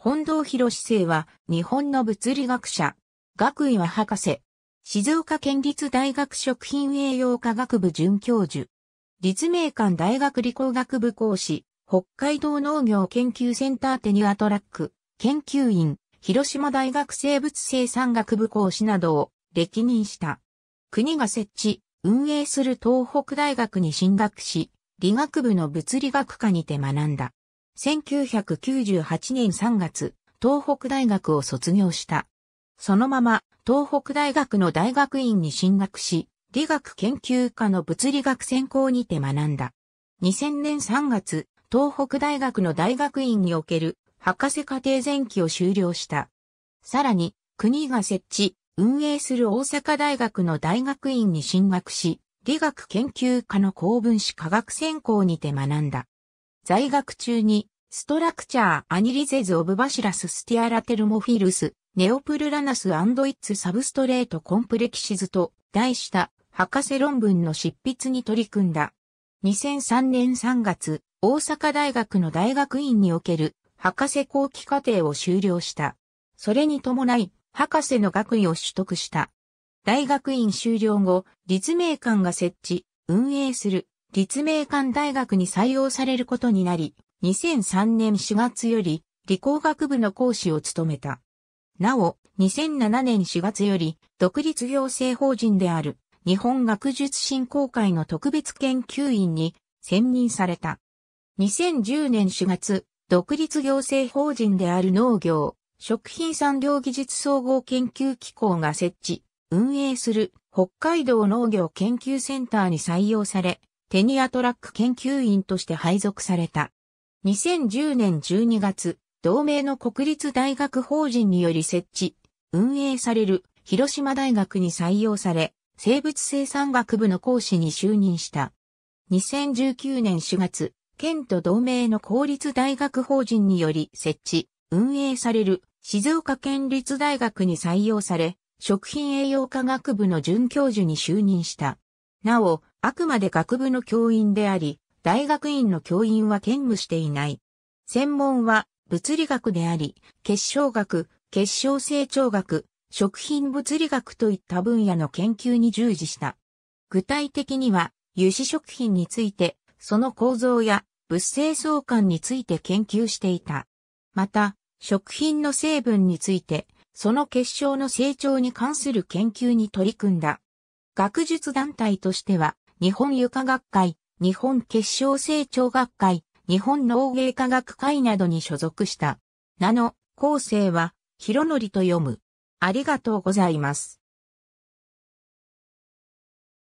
本堂博生は日本の物理学者、学位は博士、静岡県立大学食品栄養科学部准教授、立命館大学理工学部講師、北海道農業研究センターテニアトラック、研究員、広島大学生物生産学部講師などを歴任した。国が設置、運営する東北大学に進学し、理学部の物理学科にて学んだ。1998年3月、東北大学を卒業した。そのまま、東北大学の大学院に進学し、理学研究科の物理学専攻にて学んだ。2000年3月、東北大学の大学院における博士課程前期を修了した。さらに、国が設置、運営する大阪大学の大学院に進学し、理学研究科の公文史科学専攻にて学んだ。在学中に、ストラクチャーアニリゼズオブバシラススティアラテルモフィルス、ネオプルラナスイッツサブストレートコンプレキシズと題した博士論文の執筆に取り組んだ。2003年3月、大阪大学の大学院における博士後期課程を修了した。それに伴い、博士の学位を取得した。大学院修了後、立命館が設置、運営する立命館大学に採用されることになり、2003年4月より理工学部の講師を務めた。なお、2007年4月より独立行政法人である日本学術振興会の特別研究員に選任された。2010年4月、独立行政法人である農業、食品産業技術総合研究機構が設置、運営する北海道農業研究センターに採用され、テニアトラック研究員として配属された。2010年12月、同盟の国立大学法人により設置、運営される広島大学に採用され、生物生産学部の講師に就任した。2019年4月、県と同盟の公立大学法人により設置、運営される静岡県立大学に採用され、食品栄養科学部の准教授に就任した。なお、あくまで学部の教員であり、大学院の教員は兼務していない。専門は物理学であり、結晶学、結晶成長学、食品物理学といった分野の研究に従事した。具体的には、油脂食品について、その構造や物性相関について研究していた。また、食品の成分について、その結晶の成長に関する研究に取り組んだ。学術団体としては、日本床学会、日本結晶成長学会、日本農芸科学会などに所属した。名の、後世は、広則と読む。ありがとうございます。